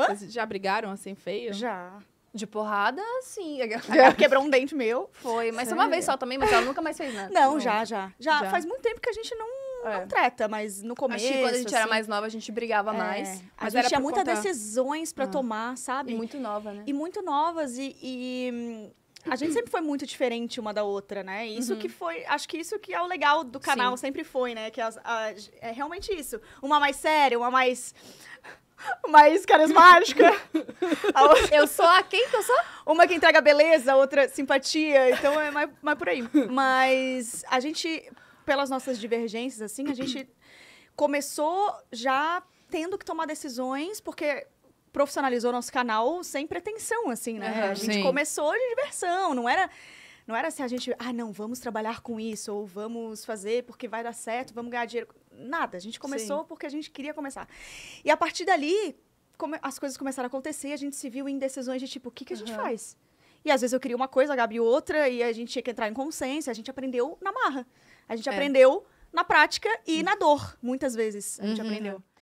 Hã? Vocês já brigaram assim feio? Já. De porrada, sim. Ela quebrou um dente meu. Foi, mas Sério? uma vez só também, mas ela nunca mais fez nada. Não, Já, já, já, já. Faz muito tempo que a gente não é. não treta, mas no começo. Acho que quando a gente assim, era mais nova, a gente brigava é. mais. Mas a gente tinha muitas decisões para ah. tomar, sabe? E muito nova, né? E muito novas. E, e a gente sempre foi muito diferente uma da outra, né? Isso uhum. que foi. Acho que isso que é o legal do canal, Sim. sempre foi, né? Que as, é realmente isso. Uma mais séria, uma mais mais carismática. outra... Eu sou a quem que eu sou? Uma que entrega beleza, outra simpatia. Então é mais, mais por aí. Mas a gente, pelas nossas divergências, assim, a gente começou já tendo que tomar decisões, porque profissionalizou nosso canal sem pretensão, assim, né? Uhum, a gente sim. começou de diversão, não era não era assim a gente, ah, não, vamos trabalhar com isso, ou vamos fazer porque vai dar certo, vamos ganhar dinheiro. Nada. A gente começou Sim. porque a gente queria começar. E a partir dali, come, as coisas começaram a acontecer, a gente se viu em decisões de tipo, o que, que a gente uhum. faz? E às vezes eu queria uma coisa, a Gabi outra, e a gente tinha que entrar em consciência, a gente aprendeu na marra. A gente é. aprendeu na prática e na dor, muitas vezes a gente uhum. aprendeu.